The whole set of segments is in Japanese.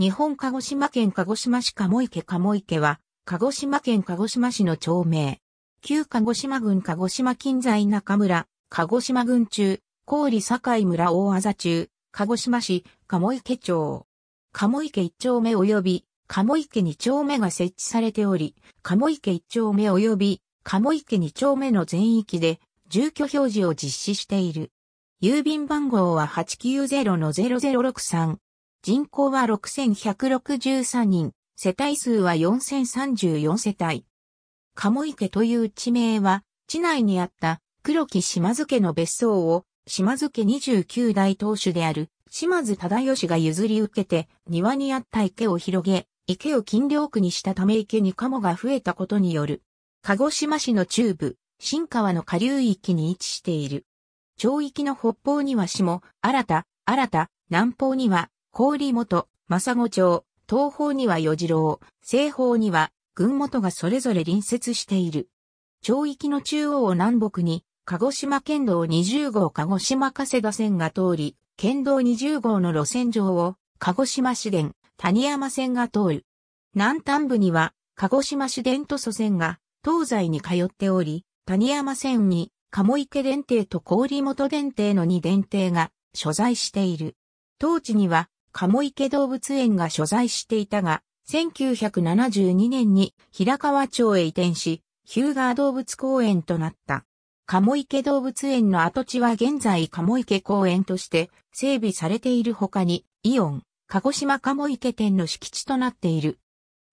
日本鹿児島県鹿児島市鴨池鴨池は、鹿児島県鹿児島市の町名。旧鹿児島郡鹿児島近在中村、鹿児島郡中、郡境村大麻中、鹿児島市鴨池町。鴨池一丁目及び、鴨池二丁目が設置されており、鴨池一丁目及び、鴨池二丁目の全域で、住居表示を実施している。郵便番号は890-0063。人口は6163人、世帯数は4034世帯。鴨池という地名は、地内にあった黒木島津家の別荘を、島津家29代当主である島津忠義が譲り受けて、庭にあった池を広げ、池を金漁区にしたため池に鴨が増えたことによる。鹿児島市の中部、新川の下流域に位置している。町域の北方には下、新た、新た、南方には郡元、正子町、東方には与次郎、西方には群元がそれぞれ隣接している。町域の中央を南北に、鹿児島県道20号鹿児島加世田線が通り、県道20号の路線上を、鹿児島市電、谷山線が通る。南端部には、鹿児島市電と祖線が、東西に通っており、谷山線に、鴨池電停と郡本電停の2電停が所在している。当地には、鴨池動物園が所在していたが、1972年に平川町へ移転し、ヒューガー動物公園となった。鴨池動物園の跡地は現在鴨池公園として整備されている他に、イオン、鹿児島鴨池店の敷地となっている。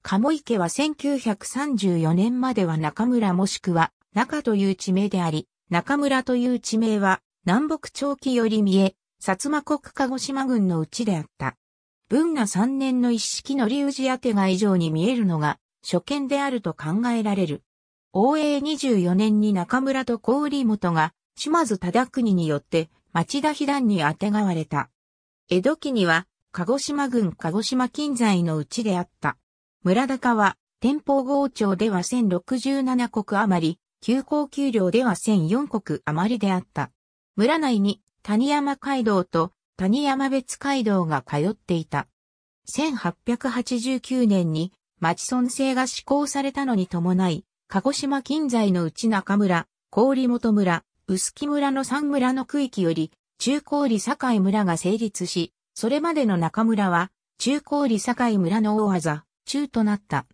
鴨池は1934年までは中村もしくは中という地名であり、中村という地名は南北長期より見え、薩摩国鹿児島軍のうちであった。文が3年の一式の竜字宛てが以上に見えるのが初見であると考えられる。応永24年に中村と郡本が島津忠国によって町田飛弾にあてがわれた。江戸期には鹿児島軍鹿児島近在のうちであった。村高は天保郷町では1067国余り、急行給料では1004国余りであった。村内に谷山街道と谷山別街道が通っていた。1889年に町村制が施行されたのに伴い、鹿児島近在の内中村、郡本村、臼木村の三村の区域より、中高里境村が成立し、それまでの中村は、中高里境村の大技、中となった。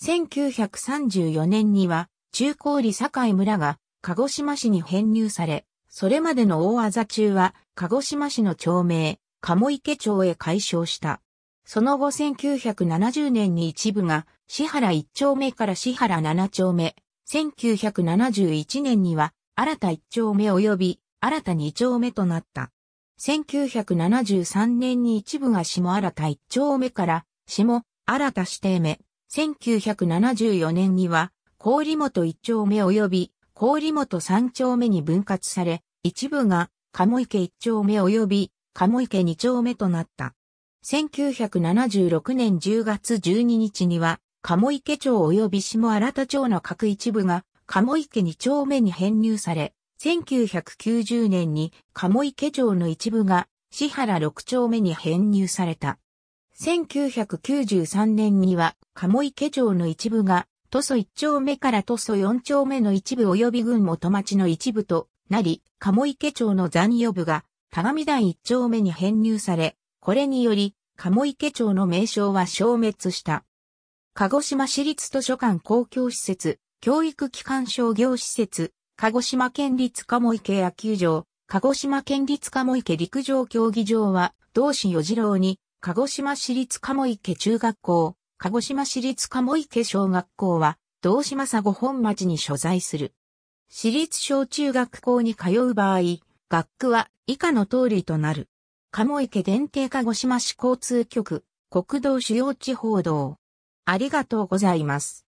1934年には、中高里境村が、鹿児島市に編入され、それまでの大あざ中は、鹿児島市の町名、鴨池町へ改称した。その後1970年に一部が、市原一丁目から市原七丁目、1971年には、新た一丁目及び、新た二丁目となった。1973年に一部が下新た一丁目から、下新た指定目、1974年には、氷本一丁目及び、郡本三丁目に分割され、一部が鴨池一丁目及び鴨池二丁目となった。1976年10月12日には、鴨池町及び下新田町の各一部が鴨池二丁目に編入され、1990年に鴨池町の一部が市原六丁目に編入された。1993年には鴨池町の一部が都蘇一丁目から都装四丁目の一部及び群元町の一部となり、鴨池町の残余部が、田上台一丁目に編入され、これにより、鴨池町の名称は消滅した。鹿児島市立図書館公共施設、教育機関商業施設、鹿児島県立鴨池野球場、鹿児島県立鴨池陸上競技場は、同市与次郎に、鹿児島市立鴨池中学校、鹿児島市立鴨池小学校は、道島佐五本町に所在する。市立小中学校に通う場合、学区は以下の通りとなる。鴨池電停鹿児島市交通局、国道主要地方道。ありがとうございます。